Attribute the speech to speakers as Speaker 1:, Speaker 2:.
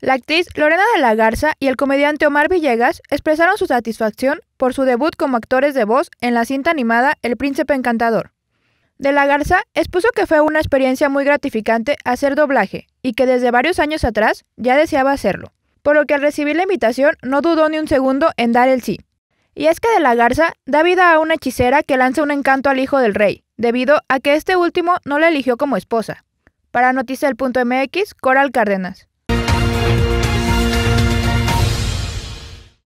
Speaker 1: La actriz Lorena de la Garza y el comediante Omar Villegas expresaron su satisfacción por su debut como actores de voz en la cinta animada El Príncipe Encantador. De la Garza expuso que fue una experiencia muy gratificante hacer doblaje y que desde varios años atrás ya deseaba hacerlo, por lo que al recibir la invitación no dudó ni un segundo en dar el sí. Y es que De la Garza da vida a una hechicera que lanza un encanto al hijo del rey, debido a que este último no la eligió como esposa. Para MX, Coral Cárdenas.